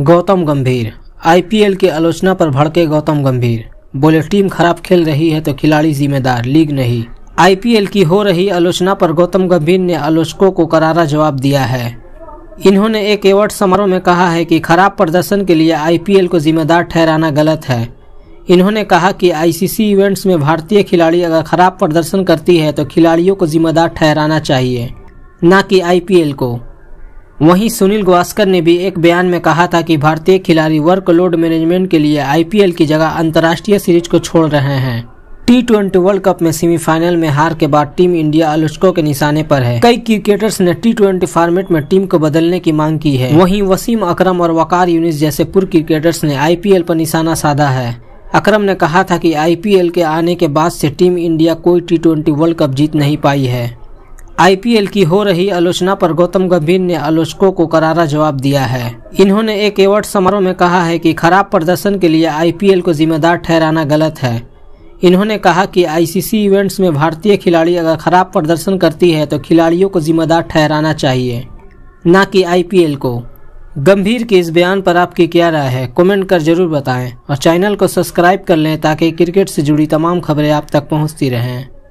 गौतम गंभीर आईपीएल की आलोचना पर भड़के गौतम गंभीर बोले टीम खराब खेल रही है तो खिलाड़ी जिम्मेदार लीग नहीं आईपीएल की हो रही आलोचना पर गौतम गंभीर ने आलोचकों को करारा जवाब दिया है इन्होंने एक एवॉर्ड समारोह में कहा है कि खराब प्रदर्शन के लिए आईपीएल को जिम्मेदार ठहराना गलत है इन्होंने कहा कि आईसीसी इवेंट्स में भारतीय खिलाड़ी अगर खराब प्रदर्शन करती है तो खिलाड़ियों को जिम्मेदार ठहराना चाहिए न कि आईपीएल को वहीं सुनील गवास्कर ने भी एक बयान में कहा था कि भारतीय खिलाड़ी वर्कलोड मैनेजमेंट के लिए आईपीएल की जगह अंतर्राष्ट्रीय सीरीज को छोड़ रहे हैं टी ट्वेंटी वर्ल्ड कप में सेमीफाइनल में हार के बाद टीम इंडिया आलोचकों के निशाने पर है कई क्रिकेटर्स ने टी ट्वेंटी फॉर्मेट में टीम को बदलने की मांग की है वहीं वसीम अकरम और वकार यूनिस जैसे पूर्व क्रिकेटर्स ने आईपीएल पर निशाना साधा है अकरम ने कहा था कि आईपीएल के आने के बाद से टीम इंडिया कोई टी ट्वेंटी वर्ल्ड कप जीत नहीं पाई है आईपीएल की हो रही आलोचना पर गौतम गंभीर ने आलोचकों को करारा जवाब दिया है इन्होंने एक एवॉर्ड समारोह में कहा है कि खराब प्रदर्शन के लिए आईपीएल को जिम्मेदार ठहराना गलत है इन्होंने कहा कि आईसीसी इवेंट्स में भारतीय खिलाड़ी अगर खराब प्रदर्शन करती है तो खिलाड़ियों को जिम्मेदार ठहराना चाहिए न कि आई को गंभीर के इस बयान पर आपकी क्या राय है कमेंट कर जरूर बताएं और चैनल को सब्सक्राइब कर लें ताकि क्रिकेट से जुड़ी तमाम खबरें आप तक पहुंचती रहें